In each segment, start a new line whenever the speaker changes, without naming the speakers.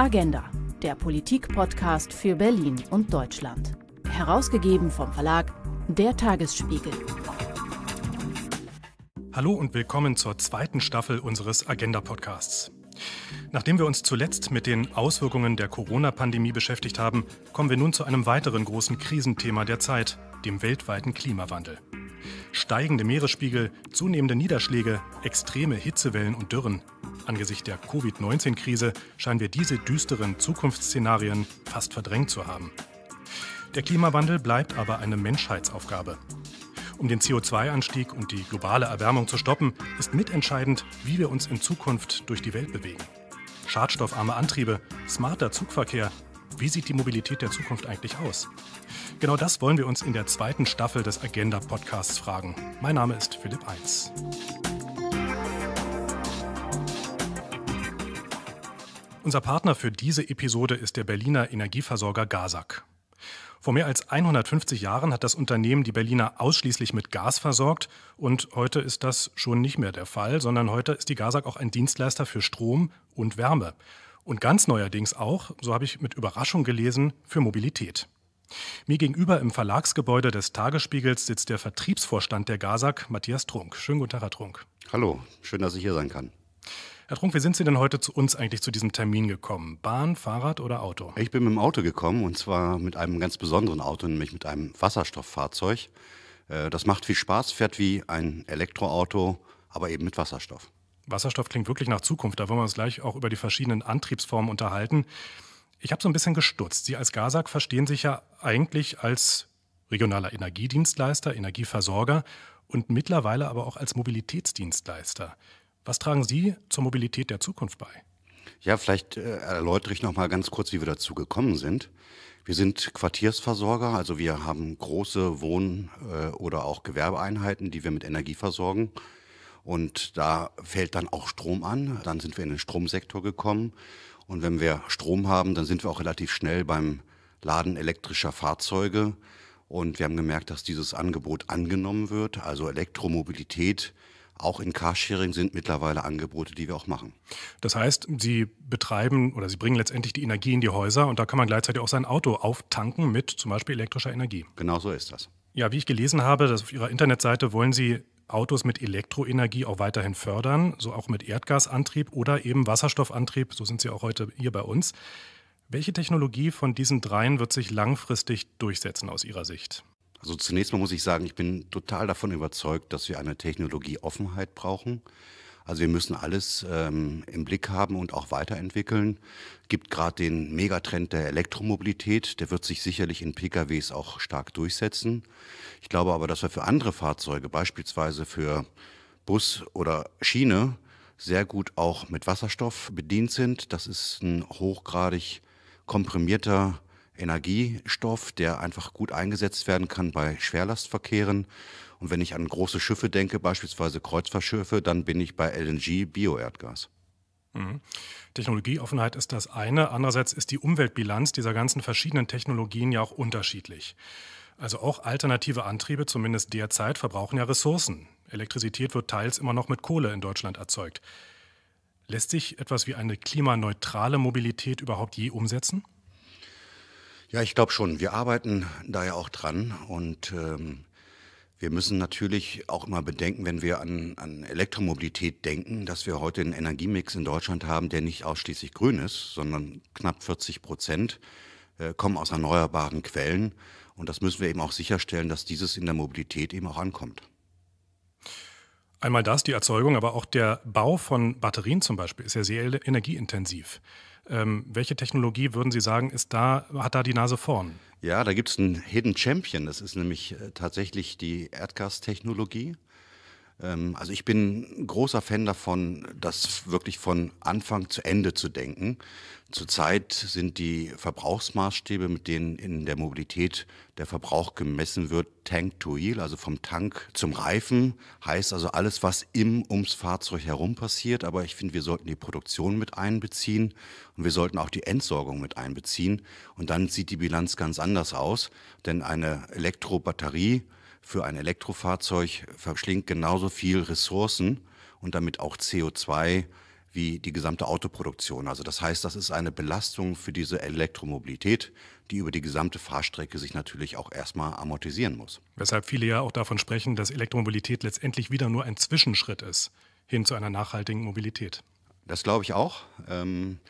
Agenda, der Politik-Podcast für Berlin und Deutschland. Herausgegeben vom Verlag Der Tagesspiegel.
Hallo und willkommen zur zweiten Staffel unseres Agenda-Podcasts. Nachdem wir uns zuletzt mit den Auswirkungen der Corona-Pandemie beschäftigt haben, kommen wir nun zu einem weiteren großen Krisenthema der Zeit, dem weltweiten Klimawandel steigende Meeresspiegel, zunehmende Niederschläge, extreme Hitzewellen und Dürren. Angesichts der Covid-19-Krise scheinen wir diese düsteren Zukunftsszenarien fast verdrängt zu haben. Der Klimawandel bleibt aber eine Menschheitsaufgabe. Um den CO2-Anstieg und die globale Erwärmung zu stoppen, ist mitentscheidend, wie wir uns in Zukunft durch die Welt bewegen. Schadstoffarme Antriebe, smarter Zugverkehr wie sieht die Mobilität der Zukunft eigentlich aus? Genau das wollen wir uns in der zweiten Staffel des Agenda Podcasts fragen. Mein Name ist Philipp Eins. Unser Partner für diese Episode ist der Berliner Energieversorger Gasak. Vor mehr als 150 Jahren hat das Unternehmen die Berliner ausschließlich mit Gas versorgt und heute ist das schon nicht mehr der Fall, sondern heute ist die Gasak auch ein Dienstleister für Strom und Wärme und ganz neuerdings auch, so habe ich mit Überraschung gelesen, für Mobilität. Mir gegenüber im Verlagsgebäude des Tagesspiegels sitzt der Vertriebsvorstand der GASAG, Matthias Trunk. Schönen guten Tag, Herr Trunk.
Hallo, schön, dass ich hier sein kann.
Herr Trunk, wie sind Sie denn heute zu uns eigentlich zu diesem Termin gekommen? Bahn, Fahrrad oder Auto?
Ich bin mit dem Auto gekommen und zwar mit einem ganz besonderen Auto, nämlich mit einem Wasserstofffahrzeug. Äh, das macht viel Spaß, fährt wie ein Elektroauto, aber eben mit Wasserstoff.
Wasserstoff klingt wirklich nach Zukunft. Da wollen wir uns gleich auch über die verschiedenen Antriebsformen unterhalten. Ich habe so ein bisschen gestutzt. Sie als GASAG verstehen sich ja eigentlich als regionaler Energiedienstleister, Energieversorger und mittlerweile aber auch als Mobilitätsdienstleister. Was tragen Sie zur Mobilität der Zukunft bei?
Ja, vielleicht äh, erläutere ich noch mal ganz kurz, wie wir dazu gekommen sind. Wir sind Quartiersversorger, also wir haben große Wohn- äh, oder auch Gewerbeeinheiten, die wir mit Energie versorgen. Und da fällt dann auch Strom an. Dann sind wir in den Stromsektor gekommen. Und wenn wir Strom haben, dann sind wir auch relativ schnell beim Laden elektrischer Fahrzeuge. Und wir haben gemerkt, dass dieses Angebot angenommen wird. Also Elektromobilität, auch in Carsharing sind mittlerweile Angebote, die wir auch machen.
Das heißt, Sie betreiben oder Sie bringen letztendlich die Energie in die Häuser und da kann man gleichzeitig auch sein Auto auftanken mit zum Beispiel elektrischer Energie.
Genau so ist das.
Ja, wie ich gelesen habe, dass auf Ihrer Internetseite wollen Sie Autos mit Elektroenergie auch weiterhin fördern, so auch mit Erdgasantrieb oder eben Wasserstoffantrieb, so sind sie auch heute hier bei uns. Welche Technologie von diesen dreien wird sich langfristig durchsetzen aus Ihrer Sicht?
Also zunächst mal muss ich sagen, ich bin total davon überzeugt, dass wir eine Technologieoffenheit brauchen. Also wir müssen alles ähm, im Blick haben und auch weiterentwickeln. Gibt gerade den Megatrend der Elektromobilität, der wird sich sicherlich in PKWs auch stark durchsetzen. Ich glaube aber, dass wir für andere Fahrzeuge, beispielsweise für Bus oder Schiene, sehr gut auch mit Wasserstoff bedient sind. Das ist ein hochgradig komprimierter Energiestoff, der einfach gut eingesetzt werden kann bei Schwerlastverkehren und wenn ich an große Schiffe denke, beispielsweise Kreuzfahrtschiffe, dann bin ich bei LNG Bioerdgas.
Mhm. Technologieoffenheit ist das eine. Andererseits ist die Umweltbilanz dieser ganzen verschiedenen Technologien ja auch unterschiedlich. Also auch alternative Antriebe, zumindest derzeit, verbrauchen ja Ressourcen. Elektrizität wird teils immer noch mit Kohle in Deutschland erzeugt. Lässt sich etwas wie eine klimaneutrale Mobilität überhaupt je umsetzen?
Ja, ich glaube schon. Wir arbeiten da ja auch dran und ähm, wir müssen natürlich auch mal bedenken, wenn wir an, an Elektromobilität denken, dass wir heute einen Energiemix in Deutschland haben, der nicht ausschließlich grün ist, sondern knapp 40 Prozent äh, kommen aus erneuerbaren Quellen. Und das müssen wir eben auch sicherstellen, dass dieses in der Mobilität eben auch ankommt.
Einmal das, die Erzeugung, aber auch der Bau von Batterien zum Beispiel ist ja sehr energieintensiv. Ähm, welche Technologie würden Sie sagen, ist da, hat da die Nase vorn?
Ja, da gibt es einen Hidden Champion. Das ist nämlich äh, tatsächlich die Erdgastechnologie. Ähm, also ich bin großer Fan davon, das wirklich von Anfang zu Ende zu denken. Zurzeit sind die Verbrauchsmaßstäbe, mit denen in der Mobilität der Verbrauch gemessen wird, Tank to Wheel, also vom Tank zum Reifen, heißt also alles, was im ums Fahrzeug herum passiert. Aber ich finde, wir sollten die Produktion mit einbeziehen und wir sollten auch die Entsorgung mit einbeziehen. Und dann sieht die Bilanz ganz anders aus, denn eine Elektrobatterie für ein Elektrofahrzeug verschlingt genauso viel Ressourcen und damit auch CO2 wie die gesamte Autoproduktion. Also das heißt, das ist eine Belastung für diese Elektromobilität, die über die gesamte Fahrstrecke sich natürlich auch erstmal amortisieren muss.
Weshalb viele ja auch davon sprechen, dass Elektromobilität letztendlich wieder nur ein Zwischenschritt ist hin zu einer nachhaltigen Mobilität.
Das glaube ich auch. Ähm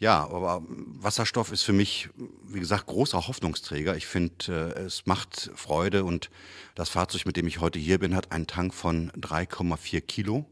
ja, aber Wasserstoff ist für mich, wie gesagt, großer Hoffnungsträger. Ich finde, äh, es macht Freude und das Fahrzeug, mit dem ich heute hier bin, hat einen Tank von 3,4 Kilo.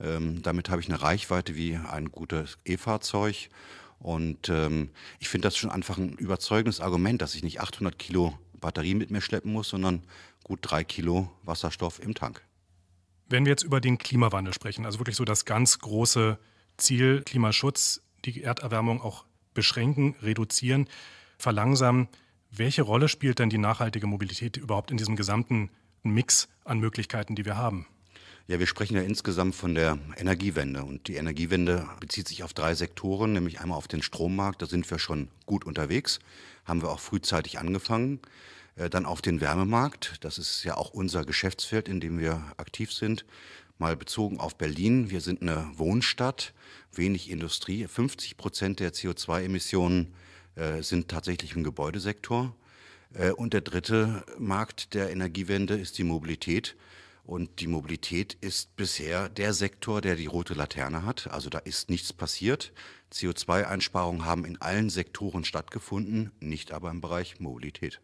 Ähm, damit habe ich eine Reichweite wie ein gutes E-Fahrzeug. Und ähm, ich finde das schon einfach ein überzeugendes Argument, dass ich nicht 800 Kilo Batterie mit mir schleppen muss, sondern gut 3 Kilo Wasserstoff im Tank.
Wenn wir jetzt über den Klimawandel sprechen, also wirklich so das ganz große Ziel Klimaschutz, die Erderwärmung auch beschränken, reduzieren, verlangsamen. Welche Rolle spielt denn die nachhaltige Mobilität überhaupt in diesem gesamten Mix an Möglichkeiten, die wir haben?
Ja, wir sprechen ja insgesamt von der Energiewende. Und die Energiewende bezieht sich auf drei Sektoren, nämlich einmal auf den Strommarkt, da sind wir schon gut unterwegs, haben wir auch frühzeitig angefangen. Äh, dann auf den Wärmemarkt, das ist ja auch unser Geschäftsfeld, in dem wir aktiv sind. Mal bezogen auf Berlin, wir sind eine Wohnstadt, wenig Industrie. 50 Prozent der CO2-Emissionen äh, sind tatsächlich im Gebäudesektor. Äh, und der dritte Markt der Energiewende ist die Mobilität. Und die Mobilität ist bisher der Sektor, der die rote Laterne hat. Also da ist nichts passiert. CO2-Einsparungen haben in allen Sektoren stattgefunden, nicht aber im Bereich Mobilität.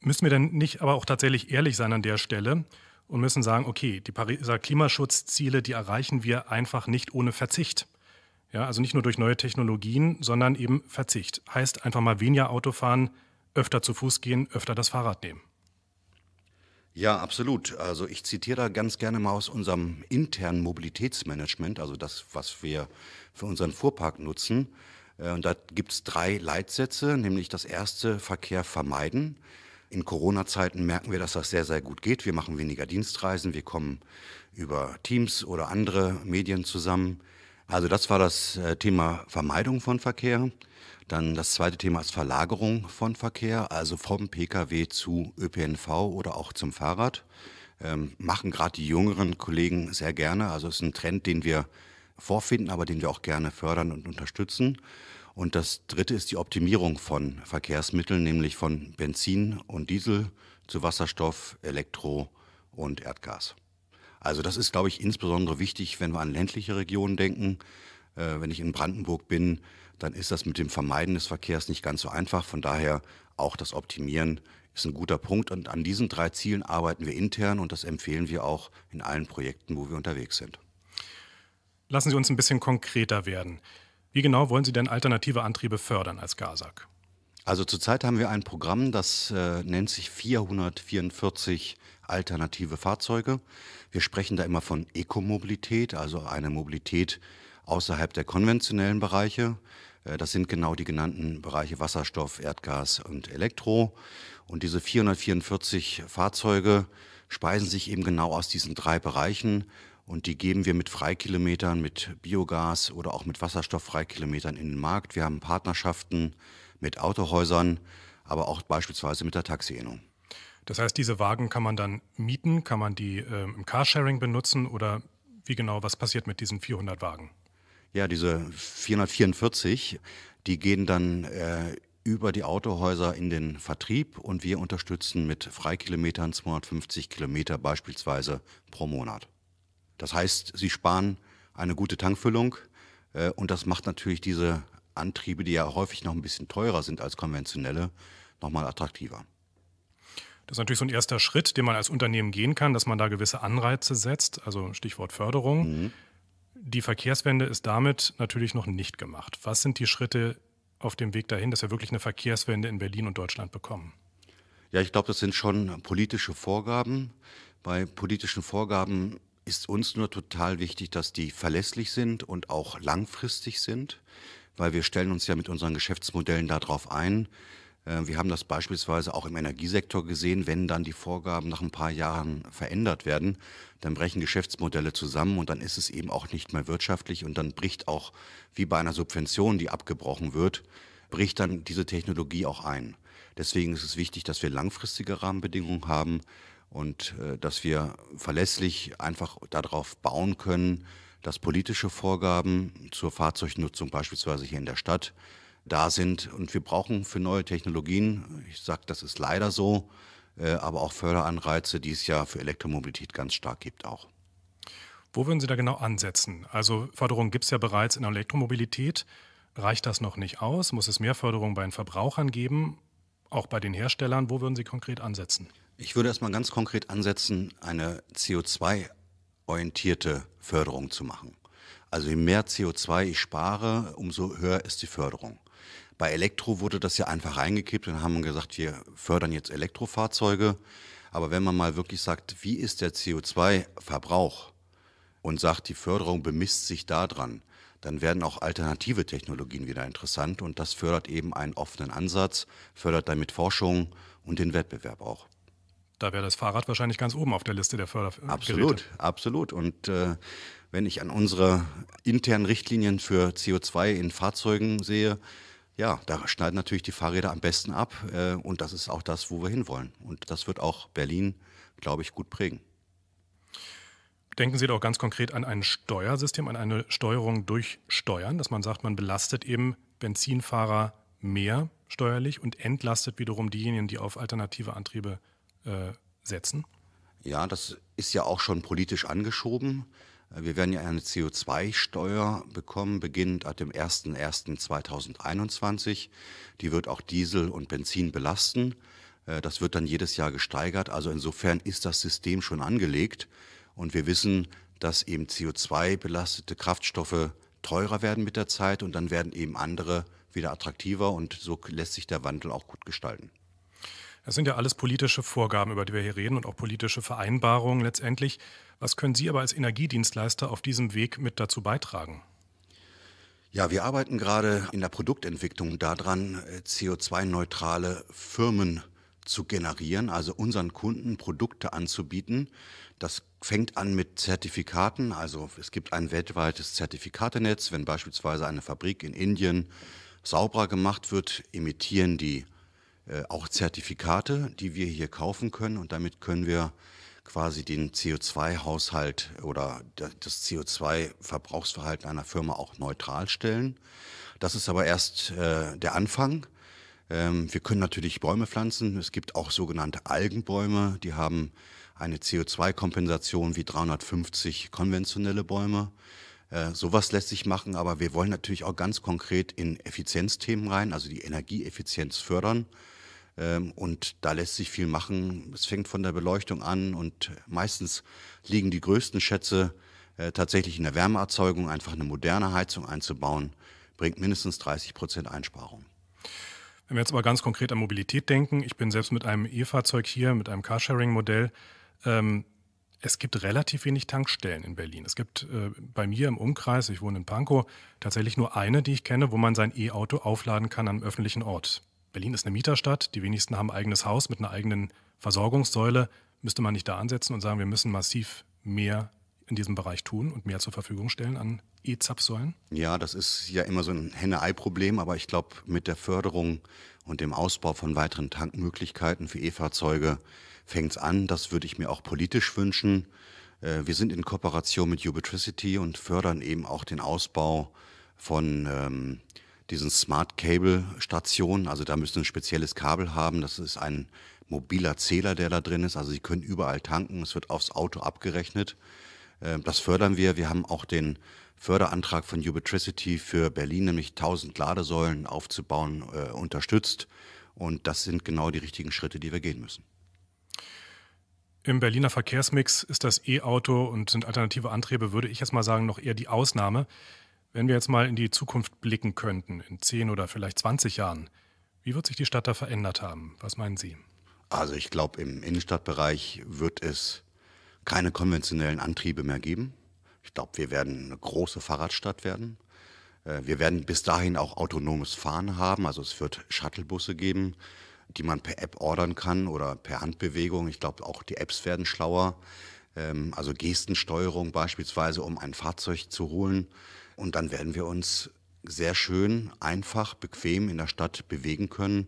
Müssen wir denn nicht aber auch tatsächlich ehrlich sein an der Stelle? und müssen sagen, okay, die Pariser Klimaschutzziele, die erreichen wir einfach nicht ohne Verzicht. Ja, also nicht nur durch neue Technologien, sondern eben Verzicht. Heißt einfach mal weniger Auto fahren, öfter zu Fuß gehen, öfter das Fahrrad nehmen.
Ja, absolut. Also ich zitiere da ganz gerne mal aus unserem internen Mobilitätsmanagement, also das, was wir für unseren Fuhrpark nutzen. Äh, und da gibt es drei Leitsätze, nämlich das erste, Verkehr vermeiden. In Corona-Zeiten merken wir, dass das sehr, sehr gut geht. Wir machen weniger Dienstreisen, wir kommen über Teams oder andere Medien zusammen. Also das war das äh, Thema Vermeidung von Verkehr. Dann das zweite Thema ist Verlagerung von Verkehr, also vom Pkw zu ÖPNV oder auch zum Fahrrad. Ähm, machen gerade die jüngeren Kollegen sehr gerne. Also es ist ein Trend, den wir vorfinden, aber den wir auch gerne fördern und unterstützen. Und das dritte ist die Optimierung von Verkehrsmitteln, nämlich von Benzin und Diesel zu Wasserstoff, Elektro und Erdgas. Also das ist, glaube ich, insbesondere wichtig, wenn wir an ländliche Regionen denken. Äh, wenn ich in Brandenburg bin, dann ist das mit dem Vermeiden des Verkehrs nicht ganz so einfach. Von daher auch das Optimieren ist ein guter Punkt. Und an diesen drei Zielen arbeiten wir intern und das empfehlen wir auch in allen Projekten, wo wir unterwegs sind.
Lassen Sie uns ein bisschen konkreter werden. Wie genau wollen Sie denn alternative Antriebe fördern als GASAG?
Also zurzeit haben wir ein Programm, das äh, nennt sich 444 alternative Fahrzeuge. Wir sprechen da immer von Ekomobilität, also eine Mobilität außerhalb der konventionellen Bereiche. Äh, das sind genau die genannten Bereiche Wasserstoff, Erdgas und Elektro. Und diese 444 Fahrzeuge speisen sich eben genau aus diesen drei Bereichen und die geben wir mit Freikilometern, mit Biogas oder auch mit Wasserstofffreikilometern in den Markt. Wir haben Partnerschaften mit Autohäusern, aber auch beispielsweise mit der Taxiinnung.
Das heißt, diese Wagen kann man dann mieten, kann man die äh, im Carsharing benutzen oder wie genau, was passiert mit diesen 400 Wagen?
Ja, diese 444, die gehen dann äh, über die Autohäuser in den Vertrieb und wir unterstützen mit Freikilometern 250 Kilometer beispielsweise pro Monat. Das heißt, sie sparen eine gute Tankfüllung äh, und das macht natürlich diese Antriebe, die ja häufig noch ein bisschen teurer sind als konventionelle, nochmal attraktiver.
Das ist natürlich so ein erster Schritt, den man als Unternehmen gehen kann, dass man da gewisse Anreize setzt, also Stichwort Förderung. Mhm. Die Verkehrswende ist damit natürlich noch nicht gemacht. Was sind die Schritte auf dem Weg dahin, dass wir wirklich eine Verkehrswende in Berlin und Deutschland bekommen?
Ja, ich glaube, das sind schon politische Vorgaben. Bei politischen Vorgaben ist uns nur total wichtig, dass die verlässlich sind und auch langfristig sind, weil wir stellen uns ja mit unseren Geschäftsmodellen darauf ein. Äh, wir haben das beispielsweise auch im Energiesektor gesehen, wenn dann die Vorgaben nach ein paar Jahren verändert werden, dann brechen Geschäftsmodelle zusammen und dann ist es eben auch nicht mehr wirtschaftlich und dann bricht auch, wie bei einer Subvention, die abgebrochen wird, bricht dann diese Technologie auch ein. Deswegen ist es wichtig, dass wir langfristige Rahmenbedingungen haben, und äh, dass wir verlässlich einfach darauf bauen können, dass politische Vorgaben zur Fahrzeugnutzung beispielsweise hier in der Stadt da sind. Und wir brauchen für neue Technologien, ich sage, das ist leider so, äh, aber auch Förderanreize, die es ja für Elektromobilität ganz stark gibt auch.
Wo würden Sie da genau ansetzen? Also Förderung gibt es ja bereits in der Elektromobilität. Reicht das noch nicht aus? Muss es mehr Förderung bei den Verbrauchern geben? Auch bei den Herstellern? Wo würden Sie konkret ansetzen?
Ich würde erstmal ganz konkret ansetzen, eine CO2-orientierte Förderung zu machen. Also je mehr CO2 ich spare, umso höher ist die Förderung. Bei Elektro wurde das ja einfach reingekippt und haben gesagt, wir fördern jetzt Elektrofahrzeuge. Aber wenn man mal wirklich sagt, wie ist der CO2-Verbrauch und sagt, die Förderung bemisst sich daran, dann werden auch alternative Technologien wieder interessant und das fördert eben einen offenen Ansatz, fördert damit Forschung und den Wettbewerb auch
da wäre das Fahrrad wahrscheinlich ganz oben auf der Liste der Fördergeräte. Äh, absolut,
absolut. Und äh, wenn ich an unsere internen Richtlinien für CO2 in Fahrzeugen sehe, ja, da schneiden natürlich die Fahrräder am besten ab. Äh, und das ist auch das, wo wir hinwollen. Und das wird auch Berlin, glaube ich, gut prägen.
Denken Sie doch ganz konkret an ein Steuersystem, an eine Steuerung durch Steuern, dass man sagt, man belastet eben Benzinfahrer mehr steuerlich und entlastet wiederum diejenigen, die auf alternative Antriebe äh, setzen?
Ja, das ist ja auch schon politisch angeschoben. Äh, wir werden ja eine CO2-Steuer bekommen, beginnend ab dem 01.01.2021. Die wird auch Diesel und Benzin belasten. Äh, das wird dann jedes Jahr gesteigert. Also insofern ist das System schon angelegt. Und wir wissen, dass eben CO2-belastete Kraftstoffe teurer werden mit der Zeit und dann werden eben andere wieder attraktiver und so lässt sich der Wandel auch gut gestalten. Das
sind ja alles politische Vorgaben, über die wir hier reden und auch politische Vereinbarungen letztendlich. Was können Sie aber als Energiedienstleister auf diesem Weg mit dazu beitragen?
Ja, wir arbeiten gerade in der Produktentwicklung daran, äh, CO2-neutrale Firmen zu generieren, also unseren Kunden Produkte anzubieten. Das fängt an mit Zertifikaten. Also es gibt ein weltweites Zertifikatenetz. Wenn beispielsweise eine Fabrik in Indien sauberer gemacht wird, emittieren die äh, auch Zertifikate, die wir hier kaufen können und damit können wir quasi den CO2-Haushalt oder das CO2-Verbrauchsverhalten einer Firma auch neutral stellen. Das ist aber erst äh, der Anfang. Ähm, wir können natürlich Bäume pflanzen. Es gibt auch sogenannte Algenbäume, die haben eine CO2-Kompensation wie 350 konventionelle Bäume. Äh, sowas lässt sich machen, aber wir wollen natürlich auch ganz konkret in Effizienzthemen rein, also die Energieeffizienz fördern. Ähm, und da lässt sich viel machen. Es fängt von der Beleuchtung an und meistens liegen die größten Schätze äh, tatsächlich in der Wärmeerzeugung. Einfach eine moderne Heizung einzubauen, bringt mindestens 30 Prozent Einsparung.
Wenn wir jetzt aber ganz konkret an Mobilität denken, ich bin selbst mit einem E-Fahrzeug hier, mit einem Carsharing-Modell. Ähm, es gibt relativ wenig Tankstellen in Berlin. Es gibt äh, bei mir im Umkreis, ich wohne in Pankow, tatsächlich nur eine, die ich kenne, wo man sein E-Auto aufladen kann am öffentlichen Ort. Berlin ist eine Mieterstadt, die wenigsten haben ein eigenes Haus mit einer eigenen Versorgungssäule. Müsste man nicht da ansetzen und sagen, wir müssen massiv mehr in diesem Bereich tun und mehr zur Verfügung stellen an E-Zapfsäulen?
Ja, das ist ja immer so ein Henne-Ei-Problem, aber ich glaube, mit der Förderung und dem Ausbau von weiteren Tankmöglichkeiten für E-Fahrzeuge fängt es an. Das würde ich mir auch politisch wünschen. Äh, wir sind in Kooperation mit Ubitricity und fördern eben auch den Ausbau von ähm, diesen Smart Cable Stationen. Also da müssen Sie ein spezielles Kabel haben. Das ist ein mobiler Zähler, der da drin ist. Also Sie können überall tanken. Es wird aufs Auto abgerechnet. Ähm, das fördern wir. Wir haben auch den Förderantrag von Ubitricity für Berlin, nämlich 1000 Ladesäulen aufzubauen, äh, unterstützt. Und das sind genau die richtigen Schritte, die wir gehen müssen.
Im Berliner Verkehrsmix ist das E-Auto und sind alternative Antriebe, würde ich jetzt mal sagen, noch eher die Ausnahme. Wenn wir jetzt mal in die Zukunft blicken könnten, in 10 oder vielleicht 20 Jahren, wie wird sich die Stadt da verändert haben? Was meinen Sie?
Also ich glaube, im Innenstadtbereich wird es keine konventionellen Antriebe mehr geben. Ich glaube, wir werden eine große Fahrradstadt werden. Äh, wir werden bis dahin auch autonomes Fahren haben. Also es wird Shuttlebusse geben, die man per App ordern kann oder per Handbewegung. Ich glaube, auch die Apps werden schlauer. Ähm, also Gestensteuerung beispielsweise, um ein Fahrzeug zu holen. Und dann werden wir uns sehr schön, einfach, bequem in der Stadt bewegen können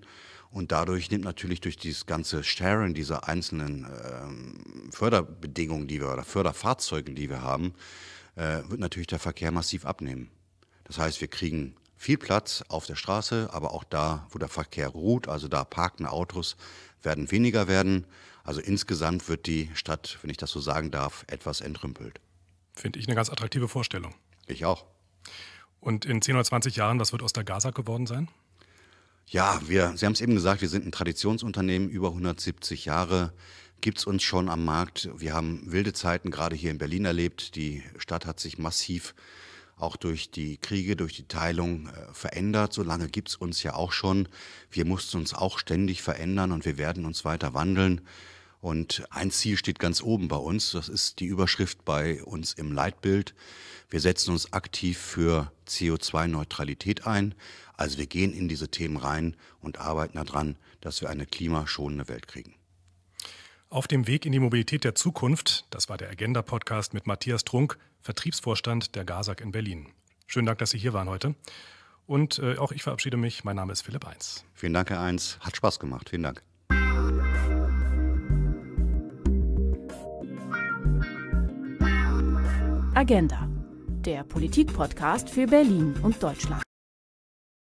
und dadurch nimmt natürlich durch dieses ganze Sharing dieser einzelnen ähm, Förderbedingungen, die wir oder Förderfahrzeuge, die wir haben, äh, wird natürlich der Verkehr massiv abnehmen. Das heißt, wir kriegen viel Platz auf der Straße, aber auch da, wo der Verkehr ruht, also da parkende Autos, werden weniger werden. Also insgesamt wird die Stadt, wenn ich das so sagen darf, etwas entrümpelt.
Finde ich eine ganz attraktive Vorstellung. Ich auch. Und in 10 oder 20 Jahren, was wird aus der Gaza geworden sein?
Ja, wir, Sie haben es eben gesagt, wir sind ein Traditionsunternehmen, über 170 Jahre gibt es uns schon am Markt. Wir haben wilde Zeiten gerade hier in Berlin erlebt. Die Stadt hat sich massiv auch durch die Kriege, durch die Teilung äh, verändert. So lange gibt es uns ja auch schon. Wir mussten uns auch ständig verändern und wir werden uns weiter wandeln. Und ein Ziel steht ganz oben bei uns, das ist die Überschrift bei uns im Leitbild. Wir setzen uns aktiv für CO2-Neutralität ein. Also wir gehen in diese Themen rein und arbeiten daran, dass wir eine klimaschonende Welt kriegen.
Auf dem Weg in die Mobilität der Zukunft, das war der Agenda-Podcast mit Matthias Trunk, Vertriebsvorstand der GASAG in Berlin. Schönen Dank, dass Sie hier waren heute. Und äh, auch ich verabschiede mich. Mein Name ist Philipp Eins.
Vielen Dank, Herr Eins. Hat Spaß gemacht. Vielen Dank. Agenda, der Politikpodcast für Berlin und Deutschland.